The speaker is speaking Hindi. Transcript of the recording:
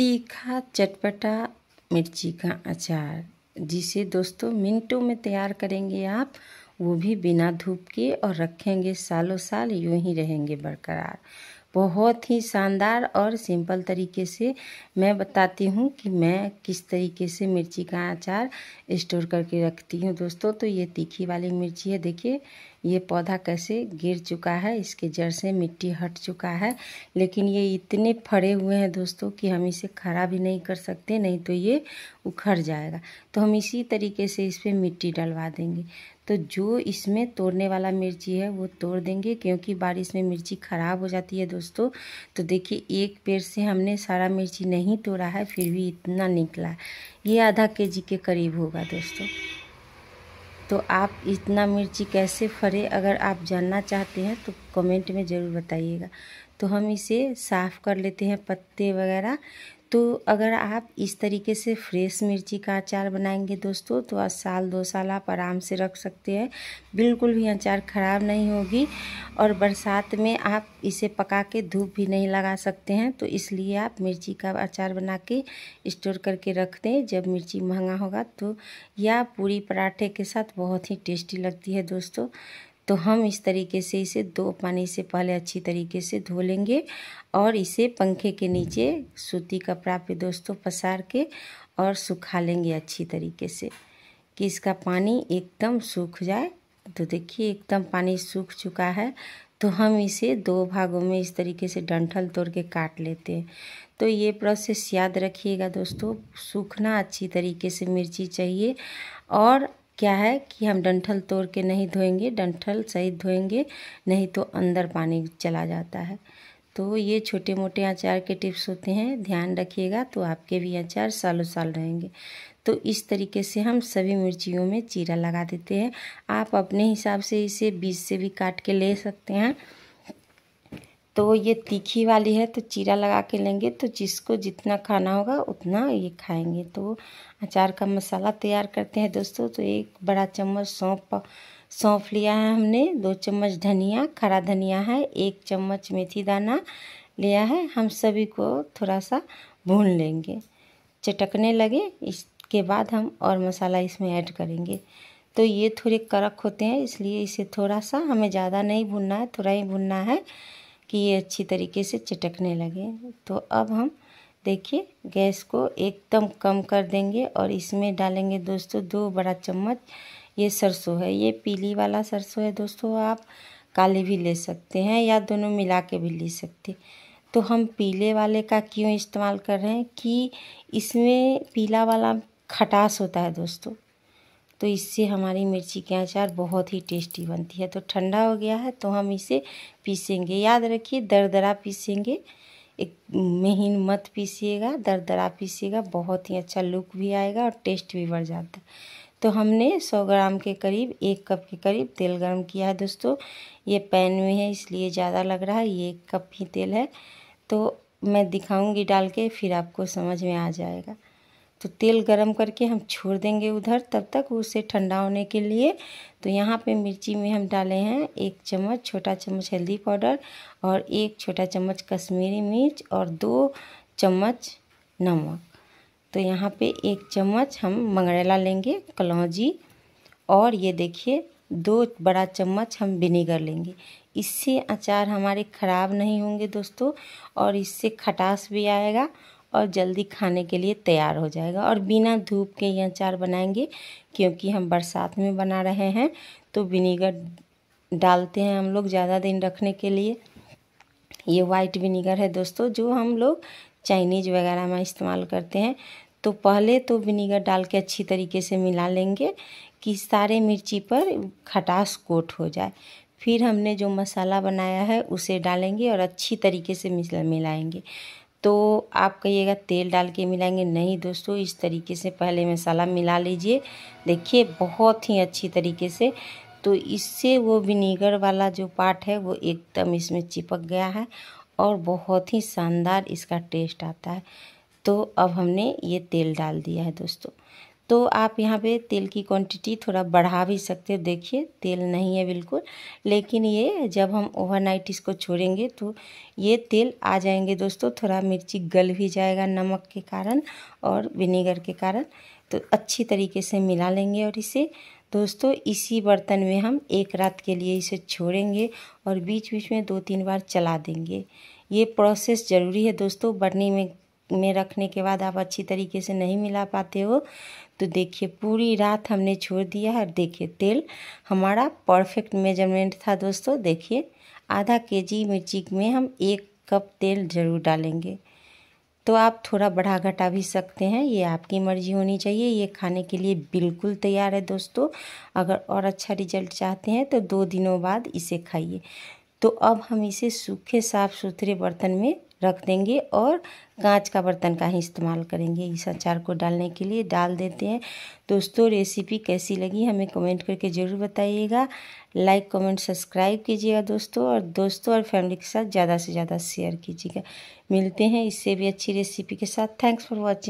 तीखा चटपटा मिर्ची का अचार जिसे दोस्तों मिनटों में तैयार करेंगे आप वो भी बिना धूप के और रखेंगे सालों साल यूं ही रहेंगे बरकरार बहुत ही शानदार और सिंपल तरीके से मैं बताती हूँ कि मैं किस तरीके से मिर्ची का अचार स्टोर करके रखती हूँ दोस्तों तो ये तीखी वाली मिर्ची है देखिए ये पौधा कैसे गिर चुका है इसके जड़ से मिट्टी हट चुका है लेकिन ये इतने फड़े हुए हैं दोस्तों कि हम इसे खड़ा भी नहीं कर सकते नहीं तो ये उखड़ जाएगा तो हम इसी तरीके से इस पर मिट्टी डलवा देंगे तो जो इसमें तोड़ने वाला मिर्ची है वो तोड़ देंगे क्योंकि बारिश में मिर्ची ख़राब हो जाती है दोस्तों तो देखिए एक पेड़ से हमने सारा मिर्ची नहीं तोड़ा है फिर भी इतना निकला ये आधा केजी के करीब होगा दोस्तों तो आप इतना मिर्ची कैसे फरे अगर आप जानना चाहते हैं तो कमेंट में ज़रूर बताइएगा तो हम इसे साफ़ कर लेते हैं पत्ते वगैरह तो अगर आप इस तरीके से फ्रेश मिर्ची का अचार बनाएंगे दोस्तों तो आज साल दो साल आप आराम से रख सकते हैं बिल्कुल भी अचार ख़राब नहीं होगी और बरसात में आप इसे पका के धूप भी नहीं लगा सकते हैं तो इसलिए आप मिर्ची का अचार बना के स्टोर करके रख दें जब मिर्ची महंगा होगा तो या पूरी पराठे के साथ बहुत ही टेस्टी लगती है दोस्तों तो हम इस तरीके से इसे दो पानी से पहले अच्छी तरीके से धो लेंगे और इसे पंखे के नीचे सूती कपड़ा पे दोस्तों पसार के और सुखा लेंगे अच्छी तरीके से कि इसका पानी एकदम सूख जाए तो देखिए एकदम पानी सूख चुका है तो हम इसे दो भागों में इस तरीके से डंठल तोड़ के काट लेते हैं तो ये प्रोसेस याद रखिएगा दोस्तों सूखना अच्छी तरीके से मिर्ची चाहिए और क्या है कि हम डंठल तोड़ के नहीं धोएंगे डंठल सही धोएंगे नहीं तो अंदर पानी चला जाता है तो ये छोटे मोटे अचार के टिप्स होते हैं ध्यान रखिएगा तो आपके भी अचार सालों साल रहेंगे तो इस तरीके से हम सभी मिर्चियों में चीरा लगा देते हैं आप अपने हिसाब से इसे बीज से भी काट के ले सकते हैं तो ये तीखी वाली है तो चीरा लगा के लेंगे तो जिसको जितना खाना होगा उतना ये खाएंगे तो अचार का मसाला तैयार करते हैं दोस्तों तो एक बड़ा चम्मच सौंप सौंफ लिया है हमने दो चम्मच धनिया खड़ा धनिया है एक चम्मच मेथी दाना लिया है हम सभी को थोड़ा सा भून लेंगे चटकने लगे इसके बाद हम और मसाला इसमें ऐड करेंगे तो ये थोड़े कड़क होते हैं इसलिए इसे थोड़ा सा हमें ज़्यादा नहीं भूनना है थोड़ा ही भूनना है कि ये अच्छी तरीके से चटकने लगे तो अब हम देखिए गैस को एकदम कम कर देंगे और इसमें डालेंगे दोस्तों दो बड़ा चम्मच ये सरसों है ये पीली वाला सरसों है दोस्तों आप काले भी ले सकते हैं या दोनों मिला के भी ले सकते तो हम पीले वाले का क्यों इस्तेमाल कर रहे हैं कि इसमें पीला वाला खटास होता है दोस्तों तो इससे हमारी मिर्ची के अचार बहुत ही टेस्टी बनती है तो ठंडा हो गया है तो हम इसे पीसेंगे याद रखिए दरदरा पीसेंगे एक महीन मत पीसिएगा दरदरा पीसिएगा बहुत ही अच्छा लुक भी आएगा और टेस्ट भी बढ़ जाता है तो हमने 100 ग्राम के करीब एक कप के करीब तेल गर्म किया है दोस्तों ये पैन में है इसलिए ज़्यादा लग रहा है ये एक कप ही तेल है तो मैं दिखाऊंगी डाल के फिर आपको समझ में आ जाएगा तो तेल गरम करके हम छोड़ देंगे उधर तब तक उसे ठंडा होने के लिए तो यहाँ पे मिर्ची में हम डाले हैं एक चम्मच छोटा चम्मच हल्दी पाउडर और एक छोटा चम्मच कश्मीरी मिर्च और दो चम्मच नमक तो यहाँ पे एक चम्मच हम मंगरेला लेंगे कलौजी और ये देखिए दो बड़ा चम्मच हम विनेगर लेंगे इससे अचार हमारे ख़राब नहीं होंगे दोस्तों और इससे खटास भी आएगा और जल्दी खाने के लिए तैयार हो जाएगा और बिना धूप के ये अचार बनाएंगे क्योंकि हम बरसात में बना रहे हैं तो विनीगर डालते हैं हम लोग ज़्यादा दिन रखने के लिए ये वाइट विनीगर है दोस्तों जो हम लोग चाइनीज वगैरह में इस्तेमाल करते हैं तो पहले तो विनीगर डाल के अच्छी तरीके से मिला लेंगे कि सारे मिर्ची पर खटास कोट हो जाए फिर हमने जो मसाला बनाया है उसे डालेंगे और अच्छी तरीके से मिला मिलाएंगे तो आप कहिएगा तेल डाल के मिलाएंगे नहीं दोस्तों इस तरीके से पहले मसाला मिला लीजिए देखिए बहुत ही अच्छी तरीके से तो इससे वो विनीगर वाला जो पार्ट है वो एकदम इसमें चिपक गया है और बहुत ही शानदार इसका टेस्ट आता है तो अब हमने ये तेल डाल दिया है दोस्तों तो आप यहाँ पे तेल की क्वांटिटी थोड़ा बढ़ा भी सकते हो देखिए तेल नहीं है बिल्कुल लेकिन ये जब हम ओवरनाइट इसको छोड़ेंगे तो ये तेल आ जाएंगे दोस्तों थोड़ा मिर्ची गल भी जाएगा नमक के कारण और विनेगर के कारण तो अच्छी तरीके से मिला लेंगे और इसे दोस्तों इसी बर्तन में हम एक रात के लिए इसे छोड़ेंगे और बीच बीच में दो तीन बार चला देंगे ये प्रोसेस ज़रूरी है दोस्तों बनने में में रखने के बाद आप अच्छी तरीके से नहीं मिला पाते हो तो देखिए पूरी रात हमने छोड़ दिया है और देखिए तेल हमारा परफेक्ट मेजरमेंट था दोस्तों देखिए आधा के जी मिर्ची में हम एक कप तेल ज़रूर डालेंगे तो आप थोड़ा बढ़ा घटा भी सकते हैं ये आपकी मर्ज़ी होनी चाहिए ये खाने के लिए बिल्कुल तैयार है दोस्तों अगर और अच्छा रिजल्ट चाहते हैं तो दो दिनों बाद इसे खाइए तो अब हम इसे सूखे साफ़ सुथरे बर्तन में रख देंगे और कांच का बर्तन का ही इस्तेमाल करेंगे इस अचार को डालने के लिए डाल देते हैं दोस्तों रेसिपी कैसी लगी हमें कमेंट करके ज़रूर बताइएगा लाइक कमेंट सब्सक्राइब कीजिएगा दोस्तों और दोस्तों और फैमिली के साथ ज़्यादा से ज़्यादा शेयर कीजिएगा मिलते हैं इससे भी अच्छी रेसिपी के साथ थैंक्स फॉर वॉचिंग